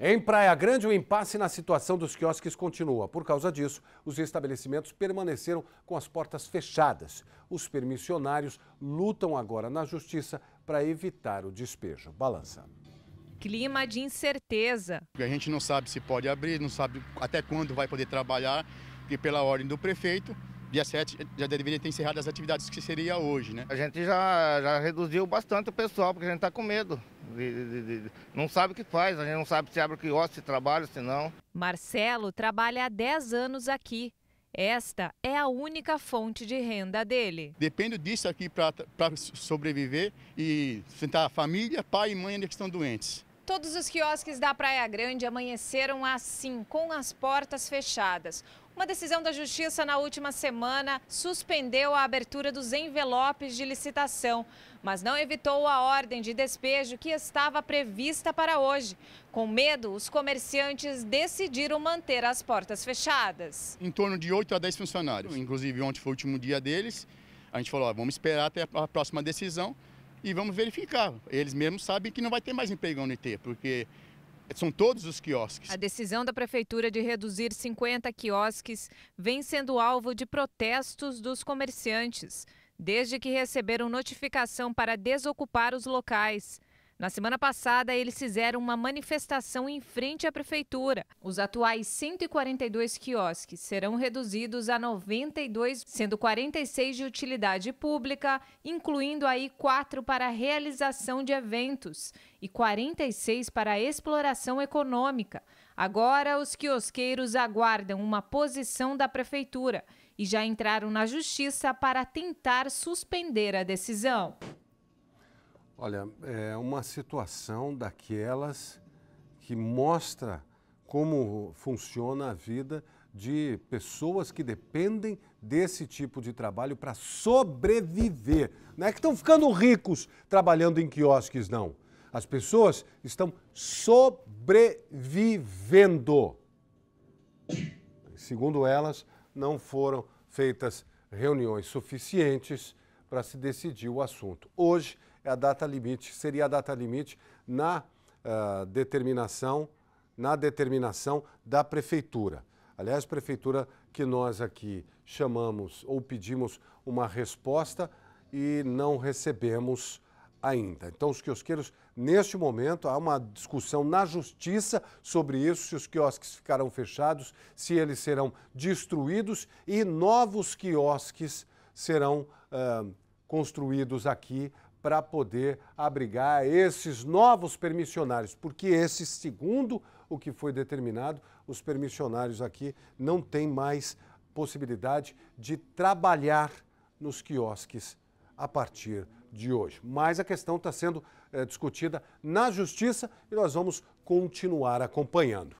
Em Praia Grande, o impasse na situação dos quiosques continua. Por causa disso, os estabelecimentos permaneceram com as portas fechadas. Os permissionários lutam agora na justiça para evitar o despejo. Balança. Clima de incerteza. A gente não sabe se pode abrir, não sabe até quando vai poder trabalhar, e pela ordem do prefeito, dia 7 já deveria ter encerrado as atividades que seria hoje, né? A gente já, já reduziu bastante o pessoal, porque a gente está com medo. De, de, de, não sabe o que faz, a gente não sabe se abre o quiosque, se trabalha, se não. Marcelo trabalha há 10 anos aqui. Esta é a única fonte de renda dele. Dependo disso aqui para sobreviver e sustentar a família, pai e mãe ainda que estão doentes. Todos os quiosques da Praia Grande amanheceram assim, com as portas fechadas. Uma decisão da Justiça na última semana suspendeu a abertura dos envelopes de licitação, mas não evitou a ordem de despejo que estava prevista para hoje. Com medo, os comerciantes decidiram manter as portas fechadas. Em torno de 8 a 10 funcionários, inclusive ontem foi o último dia deles. A gente falou, ó, vamos esperar até a próxima decisão e vamos verificar. Eles mesmos sabem que não vai ter mais emprego na UNT, porque são todos os quiosques. A decisão da prefeitura de reduzir 50 quiosques vem sendo alvo de protestos dos comerciantes, desde que receberam notificação para desocupar os locais. Na semana passada, eles fizeram uma manifestação em frente à prefeitura. Os atuais 142 quiosques serão reduzidos a 92, sendo 46 de utilidade pública, incluindo aí 4 para realização de eventos e 46 para exploração econômica. Agora, os quiosqueiros aguardam uma posição da prefeitura e já entraram na justiça para tentar suspender a decisão. Olha, é uma situação daquelas que mostra como funciona a vida de pessoas que dependem desse tipo de trabalho para sobreviver. Não é que estão ficando ricos trabalhando em quiosques, não. As pessoas estão sobrevivendo. Segundo elas, não foram feitas reuniões suficientes para se decidir o assunto. Hoje, é a data limite, seria a data limite na uh, determinação, na determinação da prefeitura. Aliás, prefeitura que nós aqui chamamos ou pedimos uma resposta e não recebemos ainda. Então, os quiosqueiros, neste momento, há uma discussão na justiça sobre isso: se os quiosques ficarão fechados, se eles serão destruídos e novos quiosques serão uh, construídos aqui para poder abrigar esses novos permissionários, porque esses, segundo o que foi determinado, os permissionários aqui não têm mais possibilidade de trabalhar nos quiosques a partir de hoje. Mas a questão está sendo é, discutida na Justiça e nós vamos continuar acompanhando.